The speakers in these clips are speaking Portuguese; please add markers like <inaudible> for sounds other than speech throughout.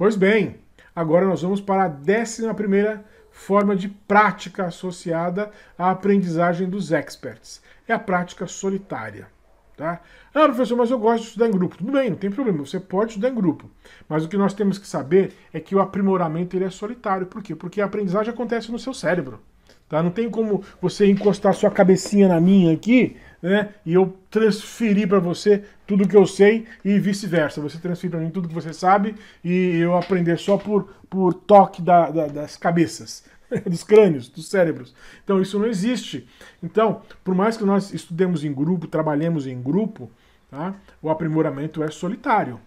Pois bem, agora nós vamos para a décima primeira forma de prática associada à aprendizagem dos experts. É a prática solitária. Tá? Ah, professor, mas eu gosto de estudar em grupo. Tudo bem, não tem problema, você pode estudar em grupo. Mas o que nós temos que saber é que o aprimoramento ele é solitário. Por quê? Porque a aprendizagem acontece no seu cérebro. Tá? Não tem como você encostar sua cabecinha na minha aqui né? E eu transferi para você tudo que eu sei e vice-versa. Você transferir para mim tudo que você sabe e eu aprender só por, por toque da, da, das cabeças, <laughs> dos crânios, dos cérebros. Então isso não existe. Então, por mais que nós estudemos em grupo, trabalhemos em grupo, tá? o aprimoramento é solitário.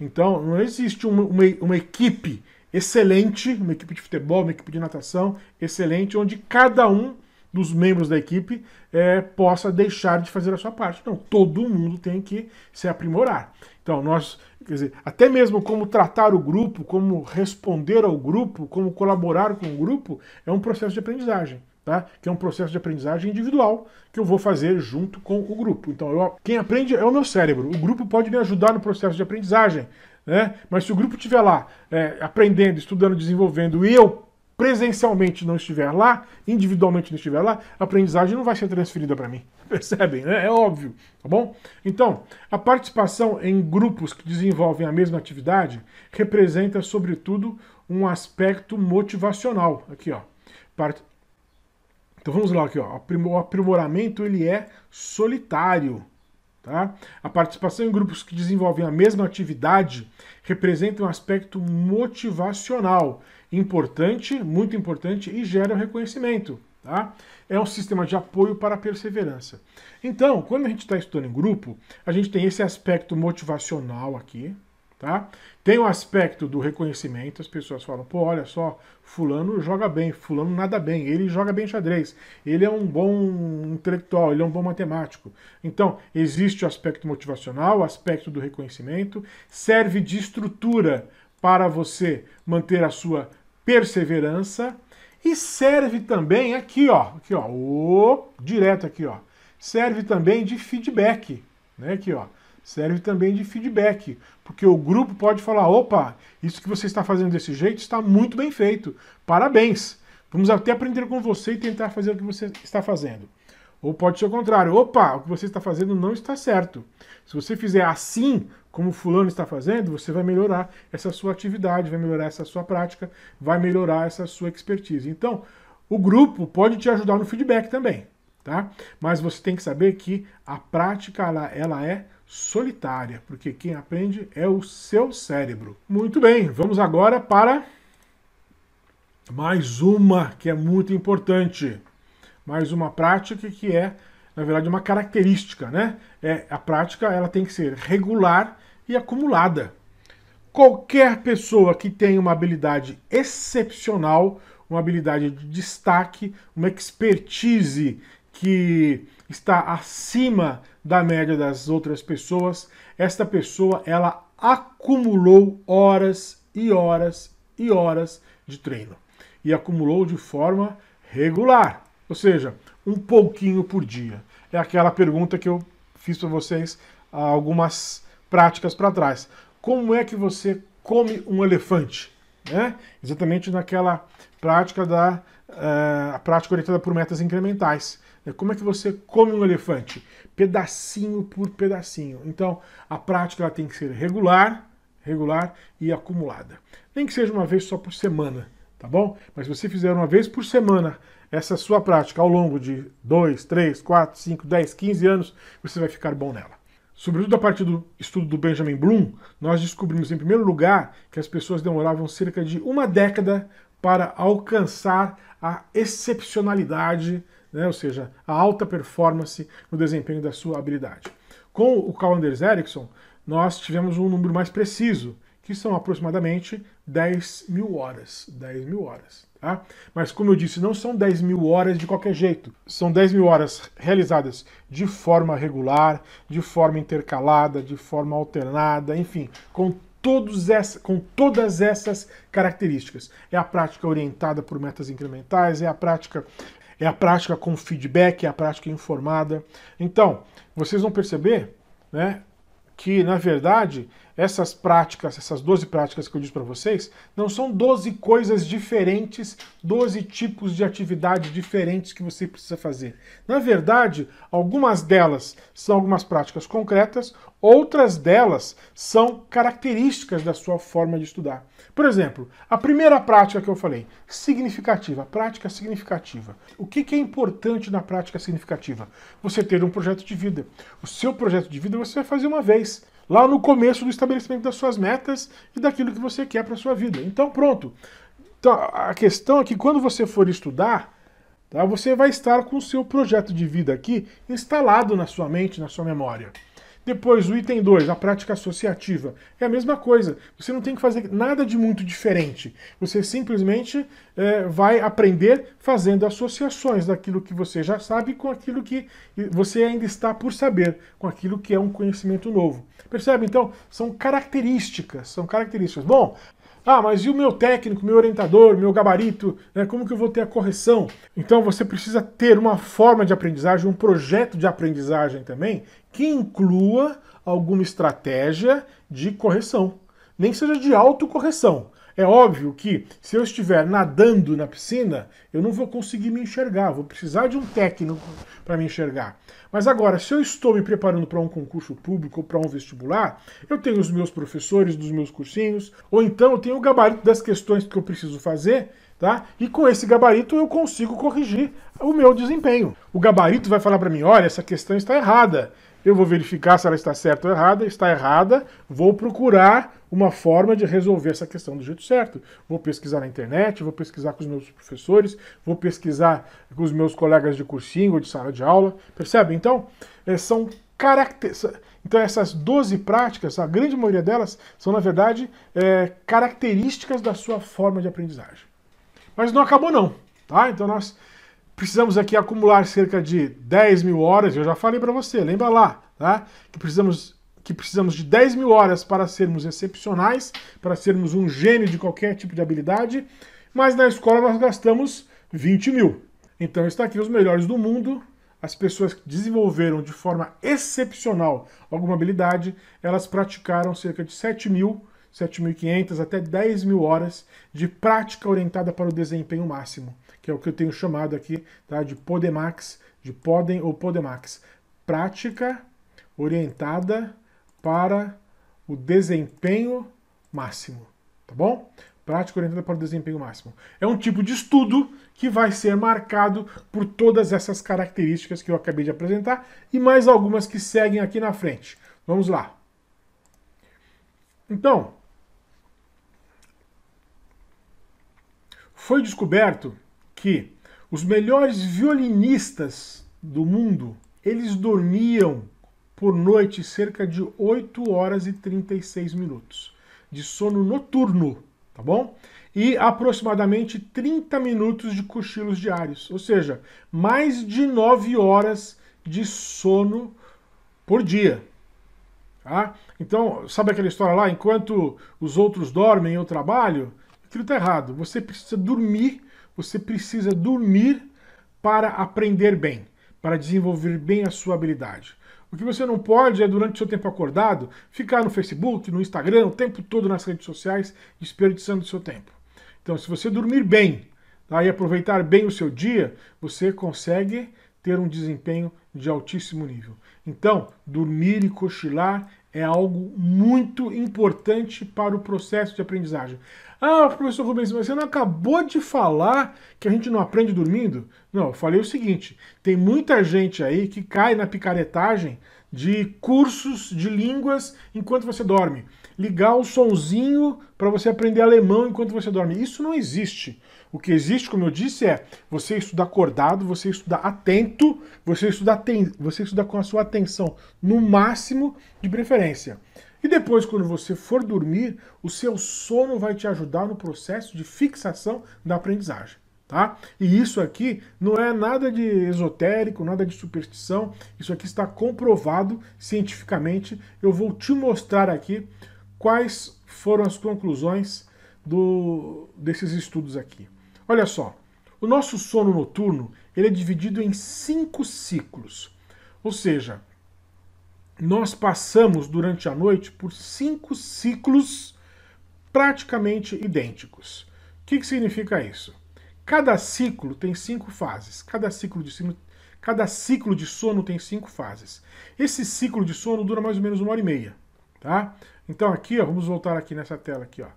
Então, não existe uma, uma, uma equipe excelente, uma equipe de futebol, uma equipe de natação excelente, onde cada um dos membros da equipe é, possa deixar de fazer a sua parte. Não, todo mundo tem que se aprimorar. Então, nós, quer dizer, até mesmo como tratar o grupo, como responder ao grupo, como colaborar com o grupo, é um processo de aprendizagem. Tá? Que é um processo de aprendizagem individual que eu vou fazer junto com o grupo. Então, eu, quem aprende é o meu cérebro. O grupo pode me ajudar no processo de aprendizagem, né? Mas se o grupo estiver lá é, aprendendo, estudando, desenvolvendo e eu presencialmente não estiver lá, individualmente não estiver lá, a aprendizagem não vai ser transferida para mim. <laughs> Percebem? Né? É óbvio, tá bom? Então, a participação em grupos que desenvolvem a mesma atividade representa, sobretudo, um aspecto motivacional. Aqui, ó. Part... Então vamos lá aqui, ó. O aprimoramento ele é solitário. Tá? A participação em grupos que desenvolvem a mesma atividade representa um aspecto motivacional importante, muito importante e gera o um reconhecimento. Tá? É um sistema de apoio para a perseverança. Então, quando a gente está estudando em grupo, a gente tem esse aspecto motivacional aqui, tá? Tem o aspecto do reconhecimento, as pessoas falam, pô, olha só, fulano joga bem, fulano nada bem, ele joga bem xadrez, ele é um bom intelectual, ele é um bom matemático. Então, existe o aspecto motivacional, o aspecto do reconhecimento, serve de estrutura para você manter a sua perseverança e serve também aqui, ó, aqui, ó, o, direto aqui, ó. Serve também de feedback, né, aqui, ó. Serve também de feedback, porque o grupo pode falar: "Opa, isso que você está fazendo desse jeito está muito bem feito. Parabéns. Vamos até aprender com você e tentar fazer o que você está fazendo." Ou pode ser o contrário. Opa, o que você está fazendo não está certo. Se você fizer assim, como fulano está fazendo, você vai melhorar essa sua atividade, vai melhorar essa sua prática, vai melhorar essa sua expertise. Então, o grupo pode te ajudar no feedback também, tá? Mas você tem que saber que a prática ela, ela é solitária, porque quem aprende é o seu cérebro. Muito bem, vamos agora para mais uma que é muito importante. Mais uma prática que é, na verdade, uma característica, né? É, a prática ela tem que ser regular e acumulada. Qualquer pessoa que tenha uma habilidade excepcional, uma habilidade de destaque, uma expertise que está acima da média das outras pessoas, esta pessoa ela acumulou horas e horas e horas de treino e acumulou de forma regular. Ou seja, um pouquinho por dia. É aquela pergunta que eu fiz para vocês há algumas práticas para trás. Como é que você come um elefante? Né? Exatamente naquela prática da uh, a prática orientada por metas incrementais. Né? Como é que você come um elefante? Pedacinho por pedacinho. Então, a prática ela tem que ser regular, regular e acumulada. Nem que seja uma vez só por semana tá bom? Mas se você fizer uma vez por semana essa sua prática ao longo de 2, 3, 4, 5, 10, 15 anos, você vai ficar bom nela. Sobretudo a partir do estudo do Benjamin Bloom, nós descobrimos, em primeiro lugar, que as pessoas demoravam cerca de uma década para alcançar a excepcionalidade, né? ou seja, a alta performance no desempenho da sua habilidade. Com o Carl Anders Ericsson, nós tivemos um número mais preciso, que são aproximadamente 10 mil horas. 10 mil horas. Tá? Mas, como eu disse, não são 10 mil horas de qualquer jeito. São 10 mil horas realizadas de forma regular, de forma intercalada, de forma alternada, enfim, com todos essa, com todas essas características. É a prática orientada por metas incrementais, é a prática é a prática com feedback, é a prática informada. Então, vocês vão perceber, né, que na verdade essas práticas, essas 12 práticas que eu disse para vocês, não são 12 coisas diferentes, 12 tipos de atividade diferentes que você precisa fazer. Na verdade, algumas delas são algumas práticas concretas, outras delas são características da sua forma de estudar. Por exemplo, a primeira prática que eu falei, significativa, prática significativa. O que, que é importante na prática significativa? Você ter um projeto de vida. O seu projeto de vida você vai fazer uma vez lá no começo do estabelecimento das suas metas e daquilo que você quer para sua vida. Então, pronto. Então, a questão é que quando você for estudar, tá, você vai estar com o seu projeto de vida aqui instalado na sua mente, na sua memória. Depois, o item 2, a prática associativa. É a mesma coisa. Você não tem que fazer nada de muito diferente. Você simplesmente é, vai aprender fazendo associações daquilo que você já sabe com aquilo que você ainda está por saber, com aquilo que é um conhecimento novo. Percebe? Então, são características. São características. Bom, ah, mas e o meu técnico, meu orientador, meu gabarito? Né? Como que eu vou ter a correção? Então você precisa ter uma forma de aprendizagem, um projeto de aprendizagem também, que inclua alguma estratégia de correção, nem que seja de autocorreção. É óbvio que se eu estiver nadando na piscina, eu não vou conseguir me enxergar, vou precisar de um técnico para me enxergar. Mas agora, se eu estou me preparando para um concurso público ou para um vestibular, eu tenho os meus professores dos meus cursinhos, ou então eu tenho o gabarito das questões que eu preciso fazer, tá? E com esse gabarito eu consigo corrigir o meu desempenho. O gabarito vai falar para mim: olha, essa questão está errada eu vou verificar se ela está certa ou errada, está errada, vou procurar uma forma de resolver essa questão do jeito certo. Vou pesquisar na internet, vou pesquisar com os meus professores, vou pesquisar com os meus colegas de cursinho ou de sala de aula, percebe? Então, eh, são características. Então, essas 12 práticas, a grande maioria delas, são, na verdade, é, características da sua forma de aprendizagem. Mas não acabou, não. Tá? Então, nós Precisamos aqui acumular cerca de 10 mil horas, eu já falei para você, lembra lá, tá? que, precisamos, que precisamos de 10 mil horas para sermos excepcionais, para sermos um gênio de qualquer tipo de habilidade, mas na escola nós gastamos 20 mil. Então está aqui os melhores do mundo, as pessoas que desenvolveram de forma excepcional alguma habilidade, elas praticaram cerca de 7 mil 7.500 até 10 mil horas de prática orientada para o desempenho máximo que é o que eu tenho chamado aqui tá, de Podemax, de Podem ou Podemax. Prática orientada para o desempenho máximo, tá bom? Prática orientada para o desempenho máximo. É um tipo de estudo que vai ser marcado por todas essas características que eu acabei de apresentar e mais algumas que seguem aqui na frente. Vamos lá. Então, foi descoberto que os melhores violinistas do mundo, eles dormiam por noite cerca de 8 horas e 36 minutos de sono noturno, tá bom? E aproximadamente 30 minutos de cochilos diários, ou seja, mais de 9 horas de sono por dia. Tá? Então, sabe aquela história lá, enquanto os outros dormem, eu trabalho? Aquilo está errado. Você precisa dormir você precisa dormir para aprender bem, para desenvolver bem a sua habilidade. O que você não pode é, durante o seu tempo acordado, ficar no Facebook, no Instagram, o tempo todo nas redes sociais, desperdiçando o seu tempo. Então, se você dormir bem tá, e aproveitar bem o seu dia, você consegue ter um desempenho de altíssimo nível. Então, dormir e cochilar é algo muito importante para o processo de aprendizagem. Ah, professor Rubens, mas você não acabou de falar que a gente não aprende dormindo? Não, eu falei o seguinte: tem muita gente aí que cai na picaretagem de cursos de línguas enquanto você dorme. Ligar o sonzinho para você aprender alemão enquanto você dorme. Isso não existe. O que existe, como eu disse, é você estudar acordado, você estudar atento, você estudar, você estudar com a sua atenção no máximo de preferência. E depois, quando você for dormir, o seu sono vai te ajudar no processo de fixação da aprendizagem. Tá? E isso aqui não é nada de esotérico, nada de superstição, isso aqui está comprovado cientificamente. Eu vou te mostrar aqui quais foram as conclusões do, desses estudos aqui. Olha só, o nosso sono noturno ele é dividido em cinco ciclos, ou seja, nós passamos durante a noite por cinco ciclos praticamente idênticos. O que, que significa isso? Cada ciclo tem cinco fases. Cada ciclo de sono, cada ciclo de sono tem cinco fases. Esse ciclo de sono dura mais ou menos uma hora e meia, tá? Então aqui, ó, vamos voltar aqui nessa tela aqui, ó.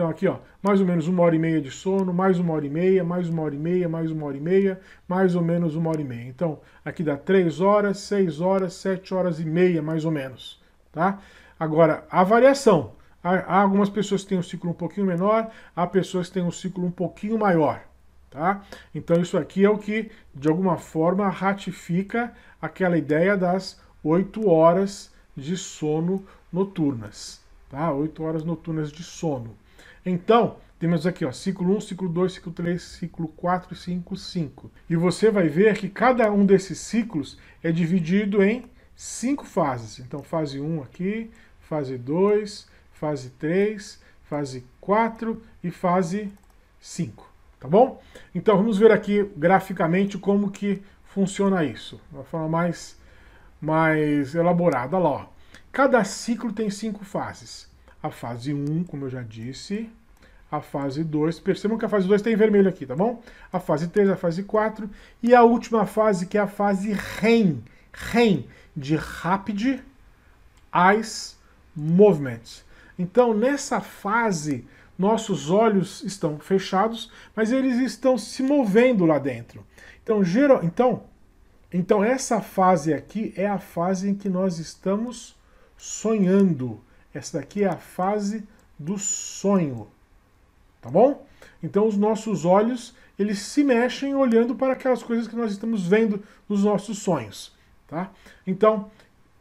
Então aqui, ó, mais ou menos uma hora e meia de sono, mais uma hora e meia, mais uma hora e meia, mais uma hora e meia, mais ou menos uma hora e meia. Então aqui dá três horas, seis horas, sete horas e meia, mais ou menos. Tá? Agora, a variação. Há algumas pessoas que têm um ciclo um pouquinho menor, há pessoas que têm um ciclo um pouquinho maior. Tá? Então isso aqui é o que, de alguma forma, ratifica aquela ideia das oito horas de sono noturnas. Tá? Oito horas noturnas de sono. Então, temos aqui, ó, ciclo 1, ciclo 2, ciclo 3, ciclo 4, 5, 5. E você vai ver que cada um desses ciclos é dividido em cinco fases. Então, fase 1 aqui, fase 2, fase 3, fase 4 e fase 5, tá bom? Então, vamos ver aqui graficamente como que funciona isso, de uma forma mais, mais elaborada. Olha lá, ó. Cada ciclo tem cinco fases a fase 1, como eu já disse, a fase 2. Percebam que a fase 2 tem vermelho aqui, tá bom? A fase 3, a fase 4 e a última fase que é a fase REM, REM de Rapid Eyes Movement. Então, nessa fase, nossos olhos estão fechados, mas eles estão se movendo lá dentro. Então, geral, então, então essa fase aqui é a fase em que nós estamos sonhando. Essa daqui é a fase do sonho, tá bom? Então os nossos olhos, eles se mexem olhando para aquelas coisas que nós estamos vendo nos nossos sonhos, tá? Então,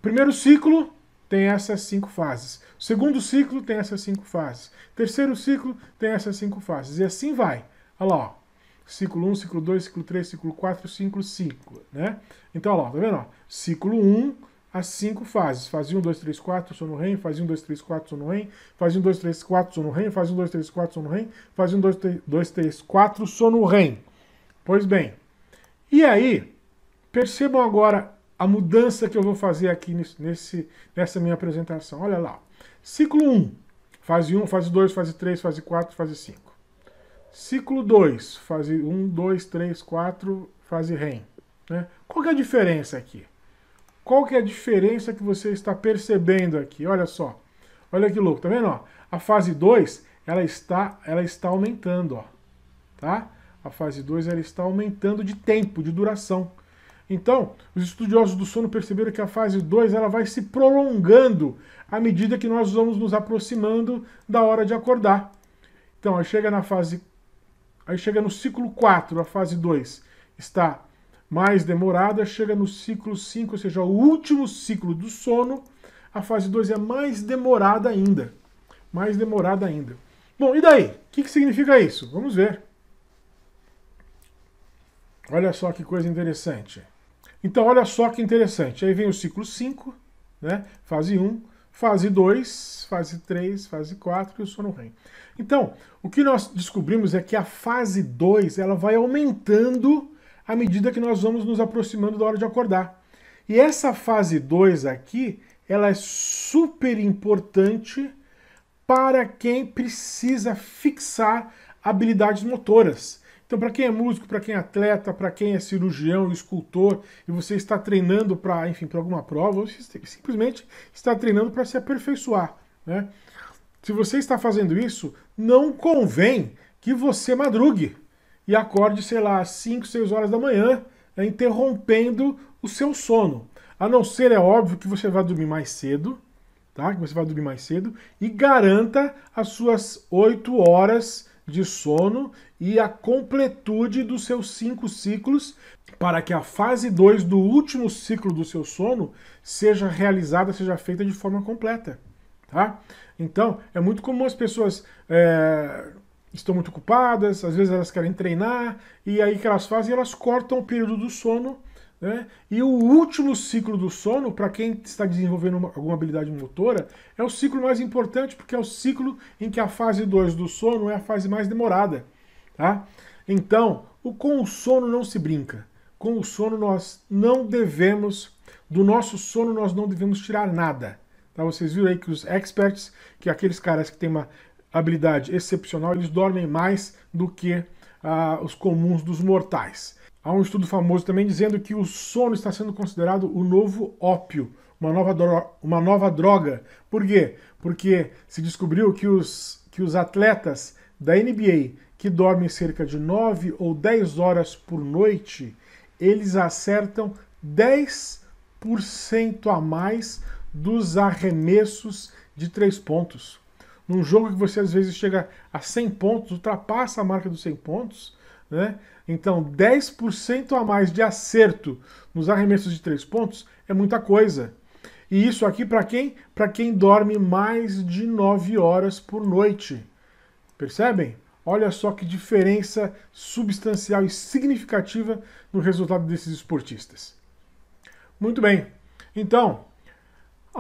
primeiro ciclo tem essas cinco fases. Segundo ciclo tem essas cinco fases. Terceiro ciclo tem essas cinco fases. E assim vai. Olha lá, ó. Ciclo 1, um, ciclo 2, ciclo 3, ciclo 4, ciclo 5, né? Então, olha lá, tá vendo? Ó? Ciclo 1, um, as cinco fases. Fazia 1, 2, 3, 4, sono REM, fazia 1, 2, 3, 4, sono REM, fazia 1, 2, 3, 4, sono REM, fazia 1, 2, 3, 4, sono REM, fazia 1, 2, 2, 3, 4, sono REM. Pois bem, e aí, percebam agora a mudança que eu vou fazer aqui nesse, nessa minha apresentação. Olha lá, ciclo 1, fase 1, fase 2, fase 3, fase 4, fase 5. Ciclo 2, fase 1, 2, 3, 4, fase REM. Né? Qual é a diferença aqui? Qual que é a diferença que você está percebendo aqui? Olha só. Olha que louco, tá vendo? A fase 2, ela está, ela está aumentando, ó. Tá? A fase 2 ela está aumentando de tempo, de duração. Então, os estudiosos do sono perceberam que a fase 2 ela vai se prolongando à medida que nós vamos nos aproximando da hora de acordar. Então, aí chega na fase aí chega no ciclo 4, a fase 2 está mais demorada, chega no ciclo 5, ou seja, o último ciclo do sono. A fase 2 é mais demorada ainda. Mais demorada ainda. Bom, e daí? O que, que significa isso? Vamos ver. Olha só que coisa interessante. Então, olha só que interessante. Aí vem o ciclo 5, né? fase 1, um, fase 2, fase 3, fase 4 e o sono REM. Então, o que nós descobrimos é que a fase 2 vai aumentando à medida que nós vamos nos aproximando da hora de acordar. E essa fase 2 aqui, ela é super importante para quem precisa fixar habilidades motoras. Então, para quem é músico, para quem é atleta, para quem é cirurgião, escultor, e você está treinando para, enfim, para alguma prova, ou simplesmente está treinando para se aperfeiçoar, né? Se você está fazendo isso, não convém que você madrugue e acorde, sei lá, às 5, 6 horas da manhã, né, interrompendo o seu sono. A não ser, é óbvio, que você vai dormir mais cedo, tá? Que você vai dormir mais cedo e garanta as suas 8 horas de sono e a completude dos seus cinco ciclos para que a fase 2 do último ciclo do seu sono seja realizada, seja feita de forma completa. Tá? Então, é muito comum as pessoas é, estão muito ocupadas, às vezes elas querem treinar, e aí o que elas fazem? Elas cortam o período do sono. Né? E o último ciclo do sono, para quem está desenvolvendo uma, alguma habilidade motora, é o ciclo mais importante, porque é o ciclo em que a fase 2 do sono é a fase mais demorada. Tá? Então, o, com o sono não se brinca. Com o sono nós não devemos, do nosso sono nós não devemos tirar nada. Tá? Vocês viram aí que os experts, que aqueles caras que têm uma habilidade excepcional, eles dormem mais do que ah, os comuns dos mortais. Há um estudo famoso também dizendo que o sono está sendo considerado o novo ópio, uma nova, droga, uma nova droga. Por quê? Porque se descobriu que os, que os atletas da NBA que dormem cerca de 9 ou 10 horas por noite, eles acertam 10% a mais dos arremessos de três pontos num jogo que você às vezes chega a 100 pontos, ultrapassa a marca dos 100 pontos, né? Então, 10% a mais de acerto nos arremessos de três pontos é muita coisa. E isso aqui para quem? Para quem dorme mais de 9 horas por noite. Percebem? Olha só que diferença substancial e significativa no resultado desses esportistas. Muito bem. Então,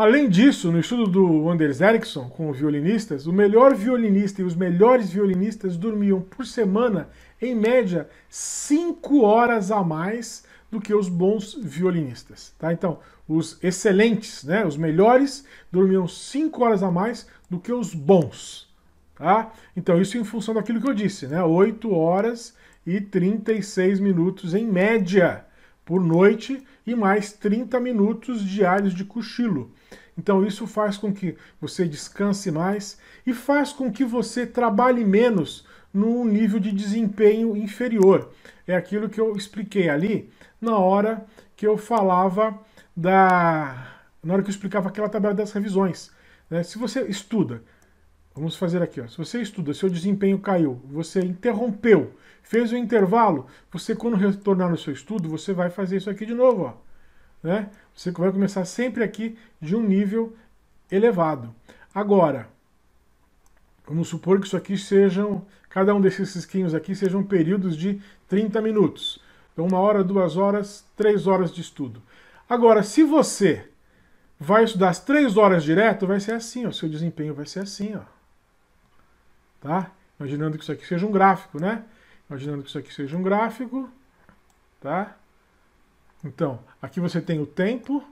Além disso, no estudo do Anders Ericsson com violinistas, o melhor violinista e os melhores violinistas dormiam por semana, em média, 5 horas a mais do que os bons violinistas. Tá? Então, os excelentes, né, os melhores, dormiam 5 horas a mais do que os bons. Tá? Então, isso em função daquilo que eu disse, né? 8 horas e 36 minutos em média por noite e mais 30 minutos diários de cochilo. Então isso faz com que você descanse mais e faz com que você trabalhe menos num nível de desempenho inferior. É aquilo que eu expliquei ali na hora que eu falava da na hora que eu explicava aquela tabela das revisões. Né? Se você estuda, vamos fazer aqui, ó. se você estuda, seu desempenho caiu, você interrompeu, fez o um intervalo, você quando retornar no seu estudo, você vai fazer isso aqui de novo. Ó. Né? Você vai começar sempre aqui de um nível elevado. Agora, vamos supor que isso aqui sejam, cada um desses risquinhos aqui sejam períodos de 30 minutos. Então, uma hora, duas horas, três horas de estudo. Agora, se você vai estudar as três horas direto, vai ser assim, o Seu desempenho vai ser assim, ó. Tá? Imaginando que isso aqui seja um gráfico, né? Imaginando que isso aqui seja um gráfico, tá? Então, aqui você tem o tempo,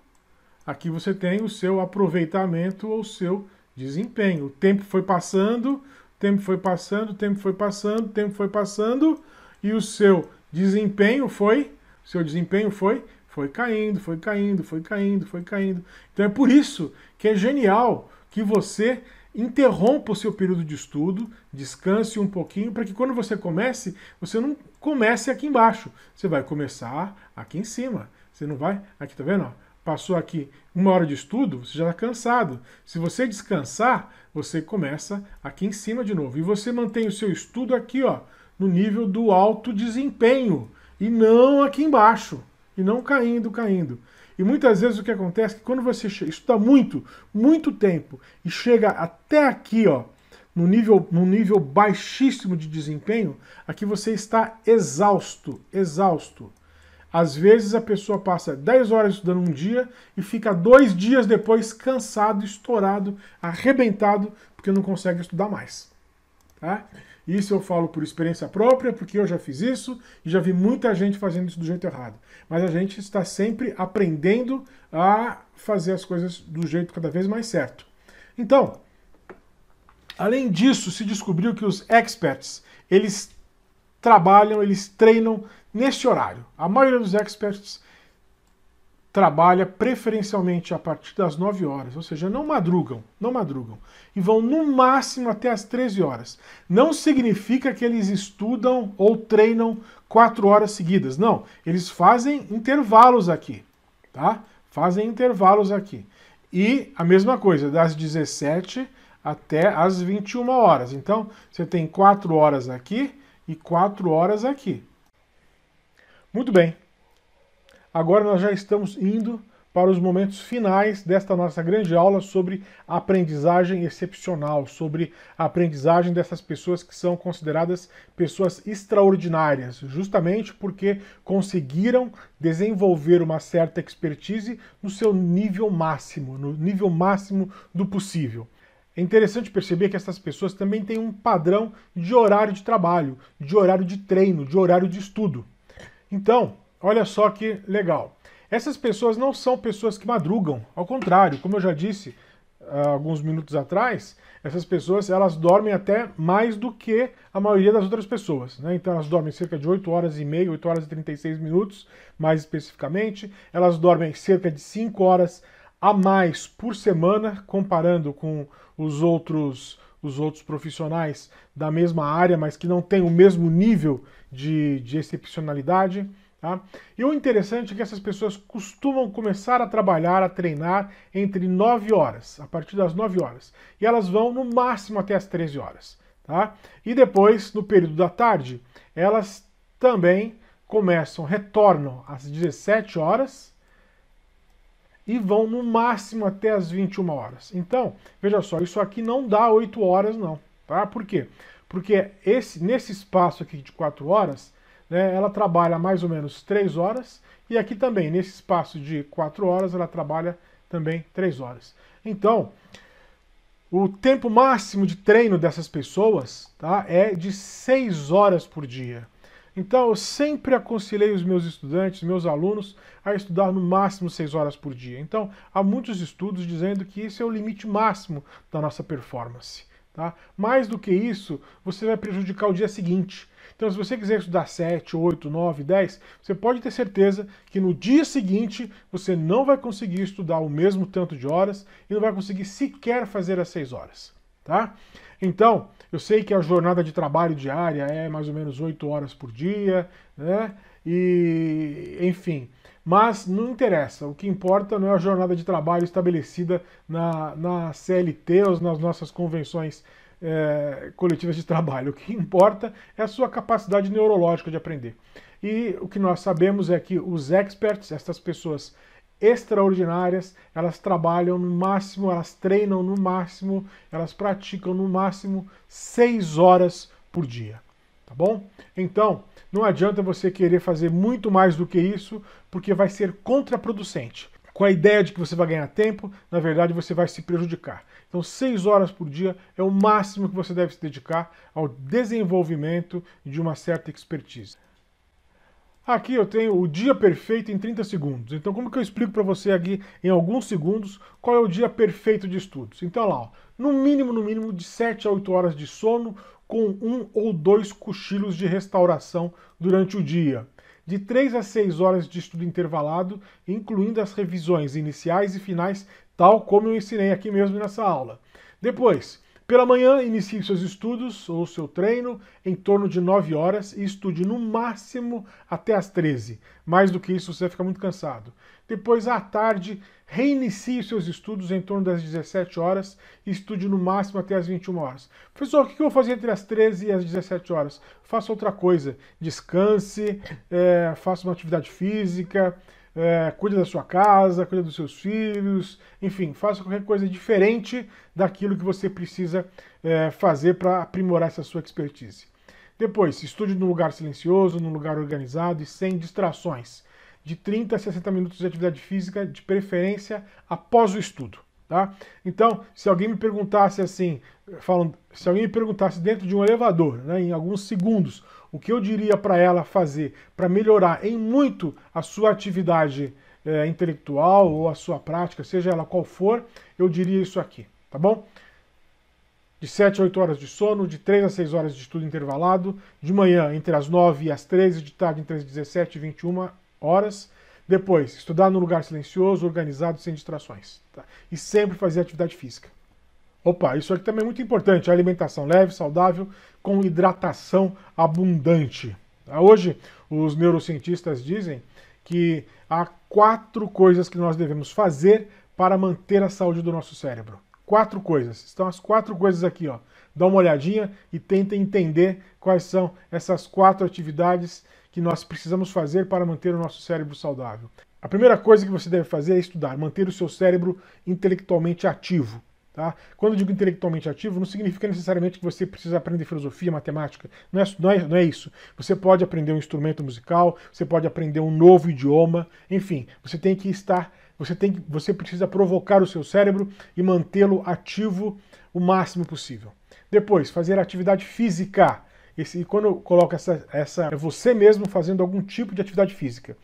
aqui você tem o seu aproveitamento ou seu desempenho. O tempo foi passando, tempo foi passando, tempo foi passando, tempo foi passando e o seu desempenho foi, seu desempenho foi, foi caindo, foi caindo, foi caindo, foi caindo. Então é por isso que é genial que você interrompa o seu período de estudo, descanse um pouquinho para que quando você comece, você não, comece aqui embaixo. Você vai começar aqui em cima. Você não vai. Aqui, tá vendo? Passou aqui uma hora de estudo, você já está cansado. Se você descansar, você começa aqui em cima de novo. E você mantém o seu estudo aqui, ó, no nível do alto desempenho. E não aqui embaixo. E não caindo, caindo. E muitas vezes o que acontece é que quando você estuda muito, muito tempo, e chega até aqui, ó, no nível, num nível baixíssimo de desempenho, aqui você está exausto, exausto. Às vezes a pessoa passa 10 horas estudando um dia e fica dois dias depois cansado, estourado, arrebentado, porque não consegue estudar mais. Tá? Isso eu falo por experiência própria, porque eu já fiz isso e já vi muita gente fazendo isso do jeito errado. Mas a gente está sempre aprendendo a fazer as coisas do jeito cada vez mais certo. Então, Além disso, se descobriu que os experts, eles trabalham, eles treinam neste horário. A maioria dos experts trabalha preferencialmente a partir das 9 horas, ou seja, não madrugam, não madrugam, e vão no máximo até as 13 horas. Não significa que eles estudam ou treinam 4 horas seguidas, não. Eles fazem intervalos aqui, tá? Fazem intervalos aqui. E a mesma coisa, das 17 até as 21 horas. Então, você tem 4 horas aqui e 4 horas aqui. Muito bem. Agora nós já estamos indo para os momentos finais desta nossa grande aula sobre aprendizagem excepcional, sobre a aprendizagem dessas pessoas que são consideradas pessoas extraordinárias, justamente porque conseguiram desenvolver uma certa expertise no seu nível máximo, no nível máximo do possível. É interessante perceber que essas pessoas também têm um padrão de horário de trabalho, de horário de treino, de horário de estudo. Então, olha só que legal. Essas pessoas não são pessoas que madrugam, ao contrário, como eu já disse uh, alguns minutos atrás, essas pessoas elas dormem até mais do que a maioria das outras pessoas. Né? Então elas dormem cerca de 8 horas e meia, 8 horas e 36 minutos, mais especificamente. Elas dormem cerca de 5 horas a mais por semana, comparando com os outros, os outros profissionais da mesma área, mas que não tem o mesmo nível de, de excepcionalidade. Tá? E o interessante é que essas pessoas costumam começar a trabalhar, a treinar entre 9 horas, a partir das 9 horas. E elas vão no máximo até as 13 horas. Tá? E depois, no período da tarde, elas também começam, retornam às 17 horas e vão no máximo até as 21 horas. Então, veja só, isso aqui não dá 8 horas não, tá? Por quê? Porque esse, nesse espaço aqui de 4 horas, né, ela trabalha mais ou menos 3 horas, e aqui também, nesse espaço de 4 horas, ela trabalha também 3 horas. Então, o tempo máximo de treino dessas pessoas tá, é de 6 horas por dia. Então eu sempre aconselhei os meus estudantes, meus alunos, a estudar no máximo seis horas por dia. Então há muitos estudos dizendo que isso é o limite máximo da nossa performance. Tá? Mais do que isso, você vai prejudicar o dia seguinte. Então, se você quiser estudar 7, 8, 9, 10, você pode ter certeza que no dia seguinte você não vai conseguir estudar o mesmo tanto de horas e não vai conseguir sequer fazer as 6 horas tá? Então, eu sei que a jornada de trabalho diária é mais ou menos 8 horas por dia, né? E, enfim, mas não interessa. O que importa não é a jornada de trabalho estabelecida na, na CLT ou nas nossas convenções é, coletivas de trabalho. O que importa é a sua capacidade neurológica de aprender. E o que nós sabemos é que os experts, essas pessoas extraordinárias, elas trabalham no máximo, elas treinam no máximo, elas praticam no máximo seis horas por dia. Tá bom? Então, não adianta você querer fazer muito mais do que isso, porque vai ser contraproducente. Com a ideia de que você vai ganhar tempo, na verdade você vai se prejudicar. Então, seis horas por dia é o máximo que você deve se dedicar ao desenvolvimento de uma certa expertise. Aqui eu tenho o dia perfeito em 30 segundos. Então como que eu explico para você aqui em alguns segundos qual é o dia perfeito de estudos? Então lá, ó, no mínimo, no mínimo de 7 a 8 horas de sono com um ou dois cochilos de restauração durante o dia. De 3 a 6 horas de estudo intervalado, incluindo as revisões iniciais e finais, tal como eu ensinei aqui mesmo nessa aula. Depois, pela manhã, inicie seus estudos ou seu treino em torno de 9 horas e estude no máximo até as 13. Mais do que isso, você fica muito cansado. Depois, à tarde, reinicie seus estudos em torno das 17 horas e estude no máximo até as 21 horas. Professor, o que eu vou fazer entre as 13 e as 17 horas? Faça outra coisa. Descanse, é, faça uma atividade física, é, cuide da sua casa, cuide dos seus filhos, enfim, faça qualquer coisa diferente daquilo que você precisa é, fazer para aprimorar essa sua expertise. Depois, estude num lugar silencioso, num lugar organizado e sem distrações. De 30 a 60 minutos de atividade física, de preferência após o estudo. Tá? Então, se alguém me perguntasse assim, falando, se alguém me perguntasse dentro de um elevador, né, em alguns segundos, o que eu diria para ela fazer para melhorar em muito a sua atividade é, intelectual ou a sua prática, seja ela qual for, eu diria isso aqui, tá bom? De 7 a 8 horas de sono, de 3 a 6 horas de estudo intervalado, de manhã entre as 9 e as 13, de tarde entre as 17 e 21 horas. Depois, estudar num lugar silencioso, organizado, sem distrações. Tá? E sempre fazer atividade física. Opa, isso aqui também é muito importante. Alimentação leve, saudável, com hidratação abundante. Ah, hoje, os neurocientistas dizem que há quatro coisas que nós devemos fazer para manter a saúde do nosso cérebro. Quatro coisas. Estão as quatro coisas aqui, ó. Dá uma olhadinha e tenta entender quais são essas quatro atividades que nós precisamos fazer para manter o nosso cérebro saudável. A primeira coisa que você deve fazer é estudar, manter o seu cérebro intelectualmente ativo. Tá? Quando eu digo intelectualmente ativo, não significa necessariamente que você precisa aprender filosofia, matemática. Não é, não, é, não é isso. Você pode aprender um instrumento musical, você pode aprender um novo idioma, enfim, você tem que estar. Você, tem, você precisa provocar o seu cérebro e mantê-lo ativo o máximo possível. Depois, fazer atividade física. Esse, e quando eu coloco essa, essa. É você mesmo fazendo algum tipo de atividade física.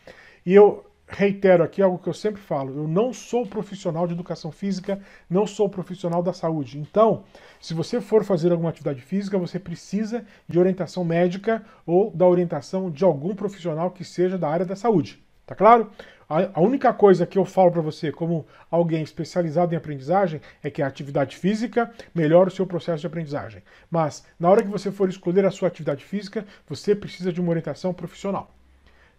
E eu reitero aqui algo que eu sempre falo: eu não sou profissional de educação física, não sou profissional da saúde. Então, se você for fazer alguma atividade física, você precisa de orientação médica ou da orientação de algum profissional que seja da área da saúde. Tá claro? A única coisa que eu falo para você, como alguém especializado em aprendizagem, é que a atividade física melhora o seu processo de aprendizagem. Mas, na hora que você for escolher a sua atividade física, você precisa de uma orientação profissional.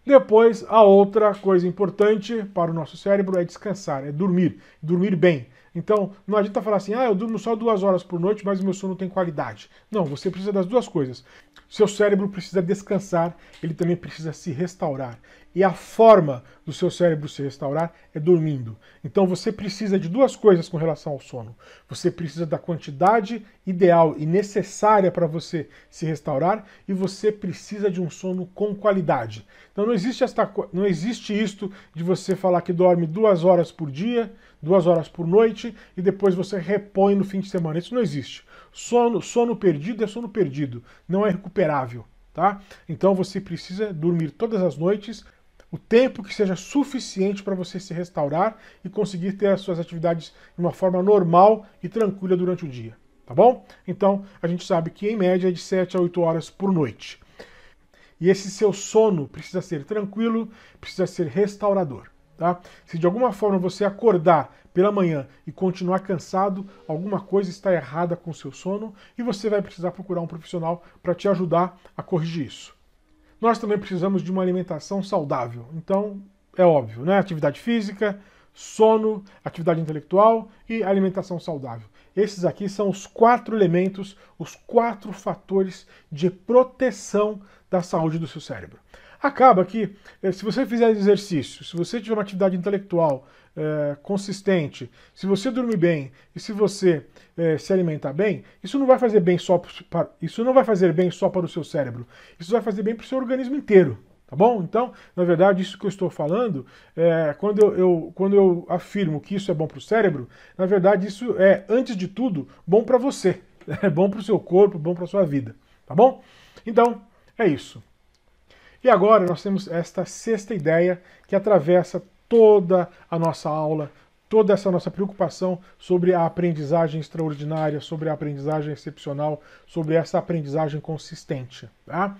Depois, a outra coisa importante para o nosso cérebro é descansar, é dormir, dormir bem. Então, não adianta falar assim, ah, eu durmo só duas horas por noite, mas o meu sono tem qualidade. Não, você precisa das duas coisas. Seu cérebro precisa descansar, ele também precisa se restaurar. E a forma do seu cérebro se restaurar é dormindo. Então você precisa de duas coisas com relação ao sono. Você precisa da quantidade ideal e necessária para você se restaurar e você precisa de um sono com qualidade. Então não existe esta não existe isto de você falar que dorme duas horas por dia, duas horas por noite e depois você repõe no fim de semana. Isso não existe. Sono, sono perdido é sono perdido, não é recuperável. Tá? Então você precisa dormir todas as noites o tempo que seja suficiente para você se restaurar e conseguir ter as suas atividades de uma forma normal e tranquila durante o dia, tá bom? Então, a gente sabe que em média é de 7 a 8 horas por noite. E esse seu sono precisa ser tranquilo, precisa ser restaurador, tá? Se de alguma forma você acordar pela manhã e continuar cansado, alguma coisa está errada com o seu sono e você vai precisar procurar um profissional para te ajudar a corrigir isso nós também precisamos de uma alimentação saudável. Então, é óbvio, né? Atividade física, sono, atividade intelectual e alimentação saudável. Esses aqui são os quatro elementos, os quatro fatores de proteção da saúde do seu cérebro. Acaba que, eh, se você fizer exercício, se você tiver uma atividade intelectual, é, consistente, se você dormir bem e se você é, se alimentar bem, isso não vai fazer bem só para, isso não vai fazer bem só para o seu cérebro, isso vai fazer bem para o seu organismo inteiro. Tá bom? Então, na verdade, isso que eu estou falando, é, quando, eu, eu, quando eu afirmo que isso é bom para o cérebro, na verdade, isso é, antes de tudo, bom para você. <laughs> É bom para o seu corpo, bom para a sua vida. Tá bom? Então, é isso. E agora nós temos esta sexta ideia que atravessa toda a nossa aula, toda essa nossa preocupação sobre a aprendizagem extraordinária, sobre a aprendizagem excepcional, sobre essa aprendizagem consistente. Tá?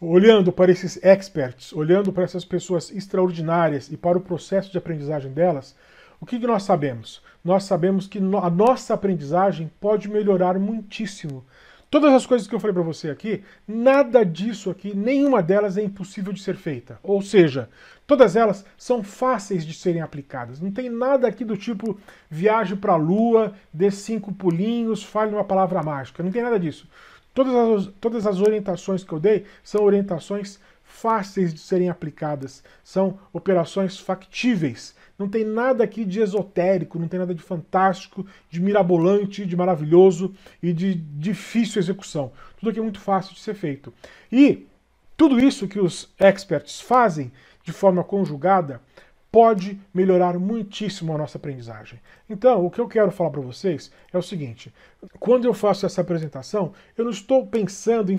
Olhando para esses experts, olhando para essas pessoas extraordinárias e para o processo de aprendizagem delas, o que nós sabemos? Nós sabemos que a nossa aprendizagem pode melhorar muitíssimo Todas as coisas que eu falei para você aqui, nada disso aqui, nenhuma delas é impossível de ser feita. Ou seja, todas elas são fáceis de serem aplicadas. Não tem nada aqui do tipo viaje para a lua, dê cinco pulinhos, fale uma palavra mágica. Não tem nada disso. Todas as, todas as orientações que eu dei são orientações fáceis de serem aplicadas, são operações factíveis. Não tem nada aqui de esotérico, não tem nada de fantástico, de mirabolante, de maravilhoso e de difícil execução. Tudo aqui é muito fácil de ser feito. E tudo isso que os experts fazem de forma conjugada pode melhorar muitíssimo a nossa aprendizagem. Então, o que eu quero falar para vocês é o seguinte: quando eu faço essa apresentação, eu não estou pensando em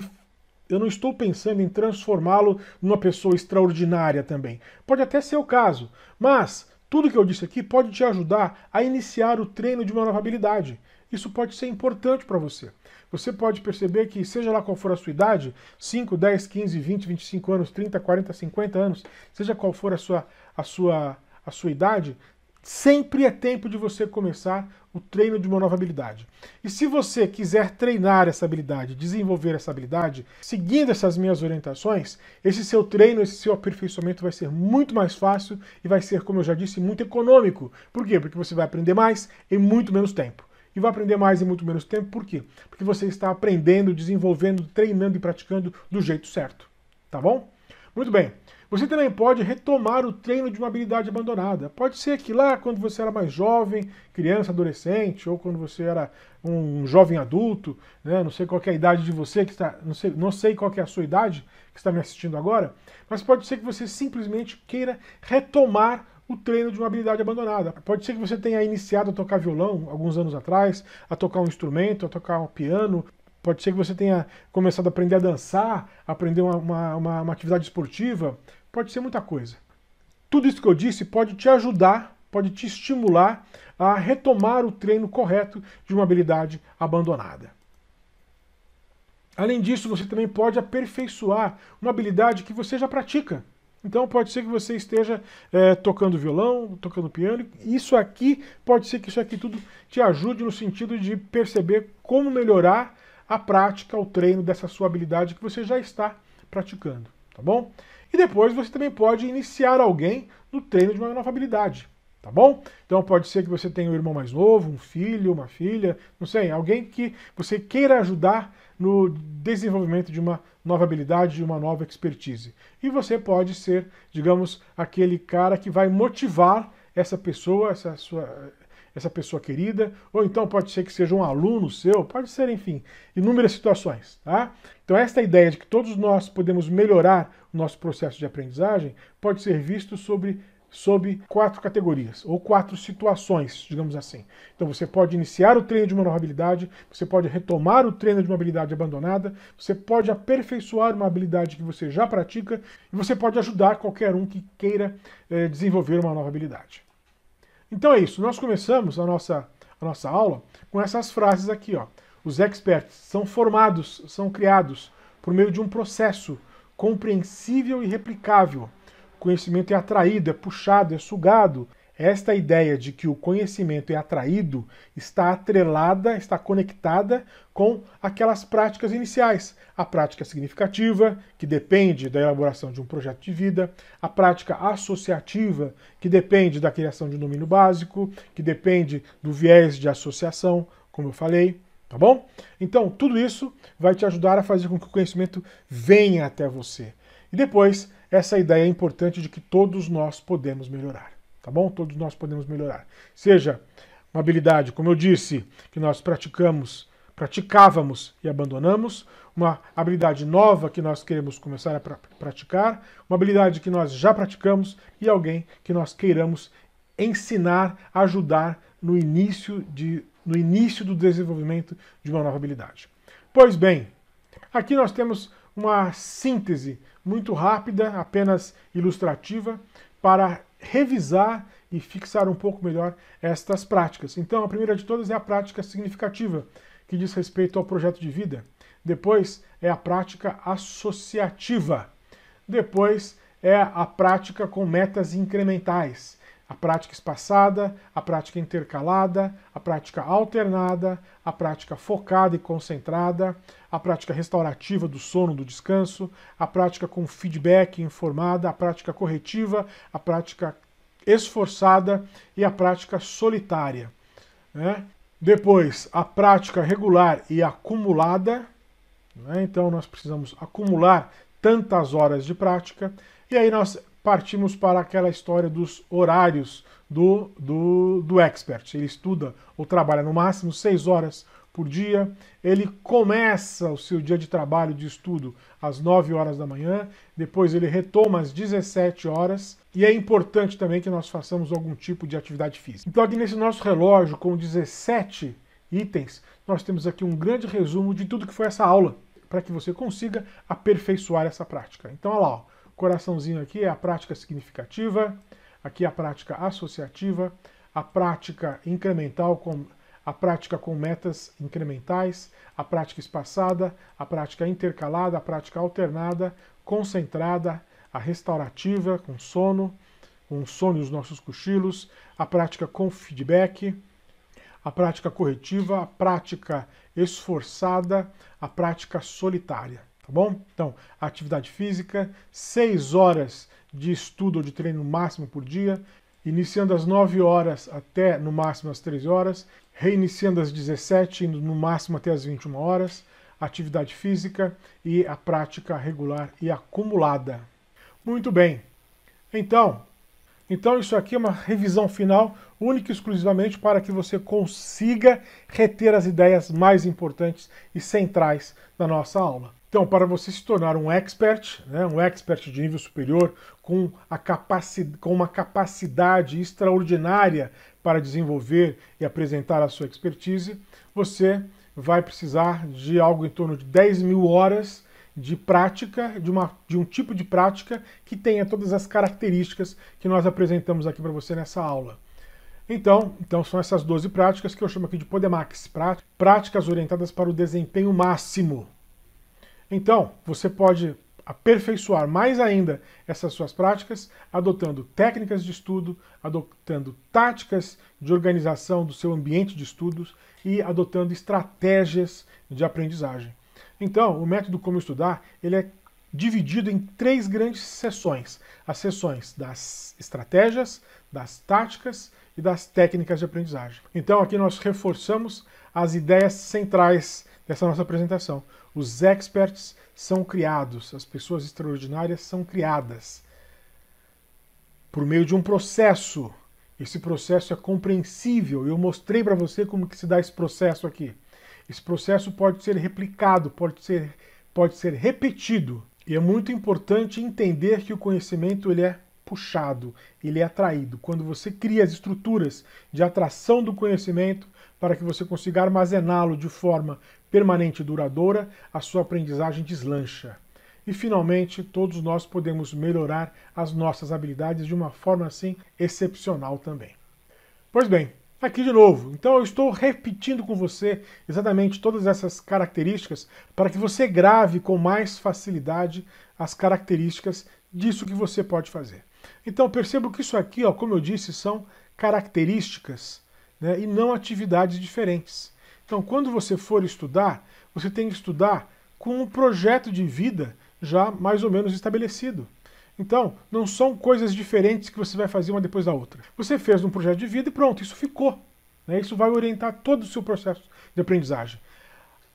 eu não estou pensando em transformá-lo numa pessoa extraordinária também. Pode até ser o caso, mas tudo que eu disse aqui pode te ajudar a iniciar o treino de uma nova habilidade. Isso pode ser importante para você. Você pode perceber que, seja lá qual for a sua idade, 5, 10, 15, 20, 25 anos, 30, 40, 50 anos, seja qual for a sua, a sua, a sua idade, Sempre é tempo de você começar o treino de uma nova habilidade. E se você quiser treinar essa habilidade, desenvolver essa habilidade, seguindo essas minhas orientações, esse seu treino, esse seu aperfeiçoamento vai ser muito mais fácil e vai ser, como eu já disse, muito econômico. Por quê? Porque você vai aprender mais em muito menos tempo. E vai aprender mais em muito menos tempo, por quê? Porque você está aprendendo, desenvolvendo, treinando e praticando do jeito certo. Tá bom? Muito bem. Você também pode retomar o treino de uma habilidade abandonada. Pode ser que lá, quando você era mais jovem, criança, adolescente, ou quando você era um jovem adulto, né? não sei qual é a idade de você que está, não sei, não sei qual é a sua idade que está me assistindo agora, mas pode ser que você simplesmente queira retomar o treino de uma habilidade abandonada. Pode ser que você tenha iniciado a tocar violão alguns anos atrás, a tocar um instrumento, a tocar um piano. Pode ser que você tenha começado a aprender a dançar, a aprender uma, uma, uma, uma atividade esportiva, Pode ser muita coisa. Tudo isso que eu disse pode te ajudar, pode te estimular a retomar o treino correto de uma habilidade abandonada. Além disso, você também pode aperfeiçoar uma habilidade que você já pratica. Então pode ser que você esteja é, tocando violão, tocando piano. Isso aqui pode ser que isso aqui tudo te ajude no sentido de perceber como melhorar a prática, o treino dessa sua habilidade que você já está praticando, tá bom? E depois você também pode iniciar alguém no treino de uma nova habilidade, tá bom? Então pode ser que você tenha um irmão mais novo, um filho, uma filha, não sei, alguém que você queira ajudar no desenvolvimento de uma nova habilidade, de uma nova expertise. E você pode ser, digamos, aquele cara que vai motivar essa pessoa, essa sua essa pessoa querida, ou então pode ser que seja um aluno seu, pode ser, enfim, inúmeras situações, tá? Então esta ideia de que todos nós podemos melhorar o nosso processo de aprendizagem pode ser visto sobre sob quatro categorias ou quatro situações, digamos assim. Então você pode iniciar o treino de uma nova habilidade, você pode retomar o treino de uma habilidade abandonada, você pode aperfeiçoar uma habilidade que você já pratica e você pode ajudar qualquer um que queira eh, desenvolver uma nova habilidade. Então é isso, nós começamos a nossa, a nossa aula com essas frases aqui. Ó. Os experts são formados, são criados por meio de um processo compreensível e replicável. O conhecimento é atraído, é puxado, é sugado esta ideia de que o conhecimento é atraído está atrelada, está conectada com aquelas práticas iniciais. A prática significativa, que depende da elaboração de um projeto de vida, a prática associativa, que depende da criação de um domínio básico, que depende do viés de associação, como eu falei. Tá bom? Então, tudo isso vai te ajudar a fazer com que o conhecimento venha até você. E depois, essa ideia é importante de que todos nós podemos melhorar tá bom? Todos nós podemos melhorar. Seja uma habilidade, como eu disse, que nós praticamos, praticávamos e abandonamos, uma habilidade nova que nós queremos começar a praticar, uma habilidade que nós já praticamos e alguém que nós queiramos ensinar, ajudar no início, de, no início do desenvolvimento de uma nova habilidade. Pois bem, aqui nós temos uma síntese muito rápida, apenas ilustrativa, para revisar e fixar um pouco melhor estas práticas. Então, a primeira de todas é a prática significativa, que diz respeito ao projeto de vida. Depois é a prática associativa. Depois é a prática com metas incrementais a prática espaçada, a prática intercalada, a prática alternada, a prática focada e concentrada, a prática restaurativa do sono, do descanso, a prática com feedback informada, a prática corretiva, a prática esforçada e a prática solitária. Né? Depois, a prática regular e acumulada. Né? Então, nós precisamos acumular tantas horas de prática. E aí nós partimos para aquela história dos horários do, do, do expert. Ele estuda ou trabalha no máximo seis horas por dia. Ele começa o seu dia de trabalho, de estudo, às 9 horas da manhã. Depois ele retoma às 17 horas. E é importante também que nós façamos algum tipo de atividade física. Então, aqui nesse nosso relógio, com 17 itens, nós temos aqui um grande resumo de tudo que foi essa aula, para que você consiga aperfeiçoar essa prática. Então, olha lá, ó coraçãozinho aqui é a prática significativa, aqui a prática associativa, a prática incremental com a prática com metas incrementais, a prática espaçada, a prática intercalada, a prática alternada, concentrada, a restaurativa com sono, com sono e os nossos cochilos, a prática com feedback, a prática corretiva, a prática esforçada, a prática solitária tá bom? Então, atividade física, 6 horas de estudo ou de treino máximo por dia, iniciando às 9 horas até no máximo às 13 horas, reiniciando às 17, indo no máximo até às 21 horas, atividade física e a prática regular e acumulada. Muito bem. Então, então isso aqui é uma revisão final única e exclusivamente para que você consiga reter as ideias mais importantes e centrais da nossa aula. Então, para você se tornar um expert, né, um expert de nível superior, com, com, uma capacidade extraordinária para desenvolver e apresentar a sua expertise, você vai precisar de algo em torno de 10 mil horas de prática, de, uma, de um tipo de prática que tenha todas as características que nós apresentamos aqui para você nessa aula. Então, então são essas 12 práticas que eu chamo aqui de Podemax, práticas orientadas para o desempenho máximo. Então, você pode aperfeiçoar mais ainda essas suas práticas, adotando técnicas de estudo, adotando táticas de organização do seu ambiente de estudos e adotando estratégias de aprendizagem. Então, o método Como Estudar ele é dividido em três grandes sessões: as sessões das estratégias, das táticas e das técnicas de aprendizagem. Então, aqui nós reforçamos as ideias centrais dessa nossa apresentação. Os experts são criados, as pessoas extraordinárias são criadas por meio de um processo. Esse processo é compreensível. Eu mostrei para você como que se dá esse processo aqui. Esse processo pode ser replicado, pode ser, pode ser repetido. E é muito importante entender que o conhecimento ele é puxado, ele é atraído. Quando você cria as estruturas de atração do conhecimento, para que você consiga armazená-lo de forma permanente e duradoura, a sua aprendizagem deslancha. E finalmente, todos nós podemos melhorar as nossas habilidades de uma forma assim excepcional também. Pois bem, aqui de novo. Então eu estou repetindo com você exatamente todas essas características para que você grave com mais facilidade as características disso que você pode fazer. Então percebo que isso aqui, ó, como eu disse, são características né, e não atividades diferentes. Então, quando você for estudar, você tem que estudar com um projeto de vida já mais ou menos estabelecido. Então, não são coisas diferentes que você vai fazer uma depois da outra. Você fez um projeto de vida e pronto, isso ficou. Né? Isso vai orientar todo o seu processo de aprendizagem.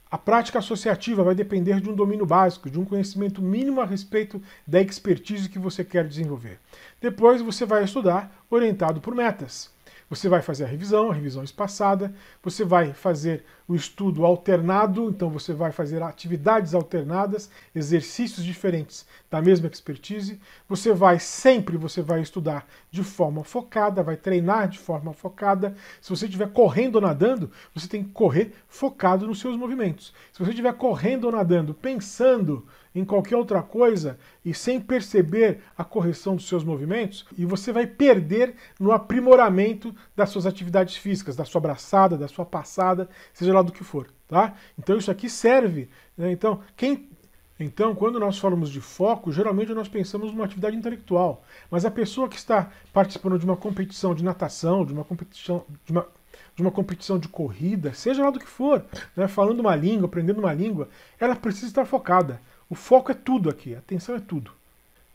A prática associativa vai depender de um domínio básico, de um conhecimento mínimo a respeito da expertise que você quer desenvolver. Depois você vai estudar orientado por metas. Você vai fazer a revisão, a revisão espaçada, você vai fazer o estudo alternado, então você vai fazer atividades alternadas, exercícios diferentes da mesma expertise. Você vai sempre, você vai estudar de forma focada, vai treinar de forma focada. Se você estiver correndo ou nadando, você tem que correr focado nos seus movimentos. Se você estiver correndo ou nadando pensando em qualquer outra coisa e sem perceber a correção dos seus movimentos, e você vai perder no aprimoramento das suas atividades físicas, da sua abraçada, da sua passada, seja lá do que for, tá? Então isso aqui serve, né? Então, quem então, quando nós falamos de foco, geralmente nós pensamos numa atividade intelectual. Mas a pessoa que está participando de uma competição de natação, de uma competição de uma, de uma competição de corrida, seja lá do que for, né, falando uma língua, aprendendo uma língua, ela precisa estar focada. O foco é tudo aqui, a atenção é tudo.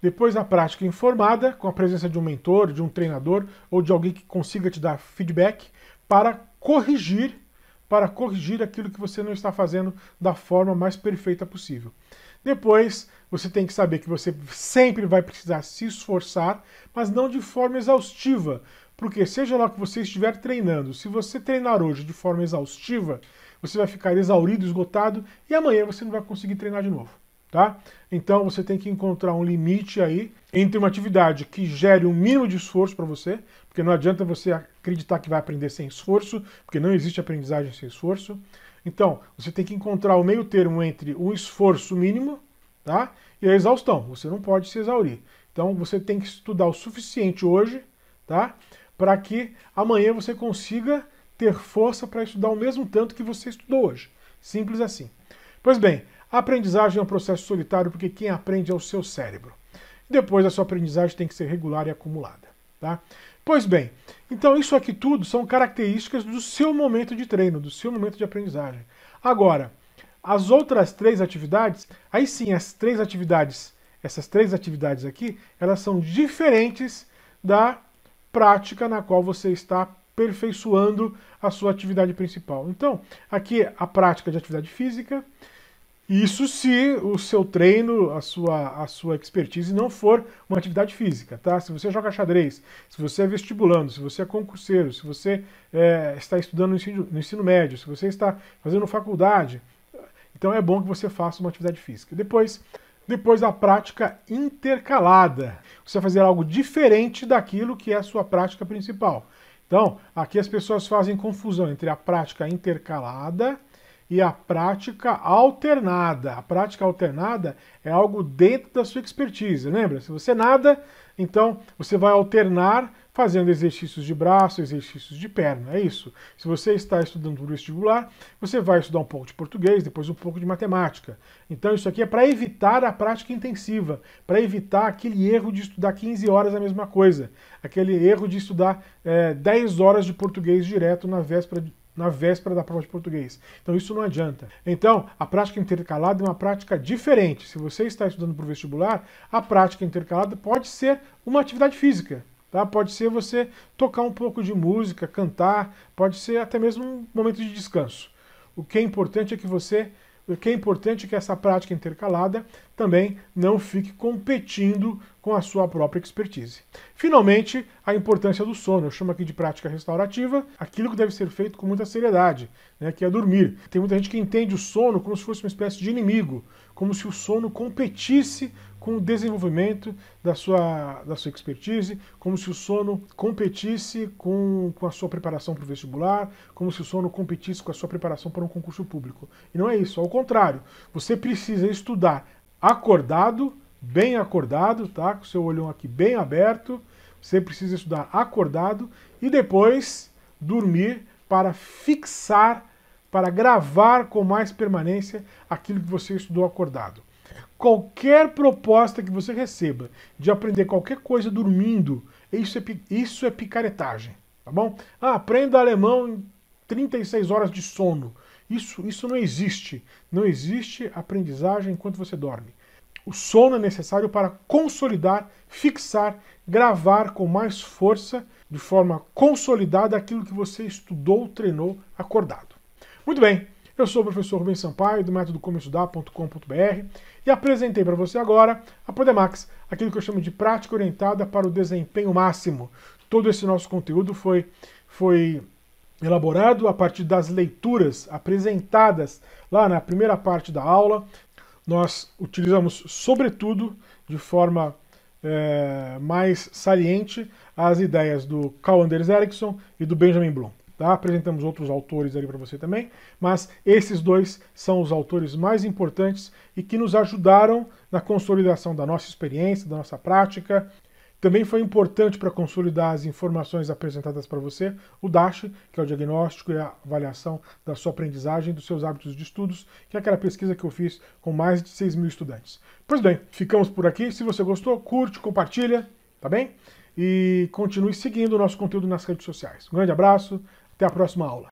Depois, a prática informada, com a presença de um mentor, de um treinador ou de alguém que consiga te dar feedback para corrigir, para corrigir aquilo que você não está fazendo da forma mais perfeita possível. Depois, você tem que saber que você sempre vai precisar se esforçar, mas não de forma exaustiva, porque seja lá que você estiver treinando, se você treinar hoje de forma exaustiva, você vai ficar exaurido, esgotado e amanhã você não vai conseguir treinar de novo. Tá? Então você tem que encontrar um limite aí entre uma atividade que gere o um mínimo de esforço para você, porque não adianta você acreditar que vai aprender sem esforço, porque não existe aprendizagem sem esforço. Então você tem que encontrar o meio termo entre o esforço mínimo tá? e a exaustão. Você não pode se exaurir. Então você tem que estudar o suficiente hoje tá? para que amanhã você consiga ter força para estudar o mesmo tanto que você estudou hoje. Simples assim. Pois bem, a aprendizagem é um processo solitário porque quem aprende é o seu cérebro. Depois, a sua aprendizagem tem que ser regular e acumulada. Tá? Pois bem, então isso aqui tudo são características do seu momento de treino, do seu momento de aprendizagem. Agora, as outras três atividades, aí sim, as três atividades, essas três atividades aqui, elas são diferentes da prática na qual você está aperfeiçoando a sua atividade principal. Então, aqui é a prática de atividade física, isso se o seu treino, a sua, a sua expertise não for uma atividade física, tá? Se você joga xadrez, se você é vestibulando, se você é concurseiro, se você é, está estudando no ensino, no ensino médio, se você está fazendo faculdade, então é bom que você faça uma atividade física. Depois, depois a prática intercalada. Você vai fazer algo diferente daquilo que é a sua prática principal. Então, aqui as pessoas fazem confusão entre a prática intercalada e a prática alternada. A prática alternada é algo dentro da sua expertise, lembra? Se você nada, então você vai alternar fazendo exercícios de braço, exercícios de perna, é isso. Se você está estudando para o vestibular, você vai estudar um pouco de português, depois um pouco de matemática. Então isso aqui é para evitar a prática intensiva, para evitar aquele erro de estudar 15 horas a mesma coisa, aquele erro de estudar é, eh, 10 horas de português direto na véspera de na véspera da prova de português. Então isso não adianta. Então, a prática intercalada é uma prática diferente. Se você está estudando para o vestibular, a prática intercalada pode ser uma atividade física. Tá? Pode ser você tocar um pouco de música, cantar, pode ser até mesmo um momento de descanso. O que é importante é que você. O que é importante é que essa prática intercalada também não fique competindo com a sua própria expertise. Finalmente, a importância do sono. Eu chamo aqui de prática restaurativa, aquilo que deve ser feito com muita seriedade, né, que é dormir. Tem muita gente que entende o sono como se fosse uma espécie de inimigo, como se o sono competisse com o desenvolvimento da sua, da sua expertise, como se o sono competisse com, com a sua preparação para o vestibular, como se o sono competisse com a sua preparação para um concurso público. E não é isso, ao contrário. Você precisa estudar acordado bem acordado, tá? Com seu olhão aqui bem aberto. Você precisa estudar acordado e depois dormir para fixar, para gravar com mais permanência aquilo que você estudou acordado. Qualquer proposta que você receba de aprender qualquer coisa dormindo, isso é, isso é picaretagem, tá bom? Ah, aprenda alemão em 36 horas de sono. Isso, isso não existe. Não existe aprendizagem enquanto você dorme. O sono é necessário para consolidar, fixar, gravar com mais força, de forma consolidada, aquilo que você estudou, treinou, acordado. Muito bem, eu sou o professor Rubens Sampaio, do método Estudar.com.br e apresentei para você agora a Podemax, aquilo que eu chamo de prática orientada para o desempenho máximo. Todo esse nosso conteúdo foi, foi elaborado a partir das leituras apresentadas lá na primeira parte da aula, nós utilizamos, sobretudo, de forma é, mais saliente, as ideias do Carl Anders Ericsson e do Benjamin Bloom. Tá? Apresentamos outros autores ali para você também, mas esses dois são os autores mais importantes e que nos ajudaram na consolidação da nossa experiência, da nossa prática, também foi importante para consolidar as informações apresentadas para você o DASH, que é o diagnóstico e a avaliação da sua aprendizagem, dos seus hábitos de estudos, que é aquela pesquisa que eu fiz com mais de 6 mil estudantes. Pois bem, ficamos por aqui. Se você gostou, curte, compartilha, tá bem? E continue seguindo o nosso conteúdo nas redes sociais. Um grande abraço, até a próxima aula.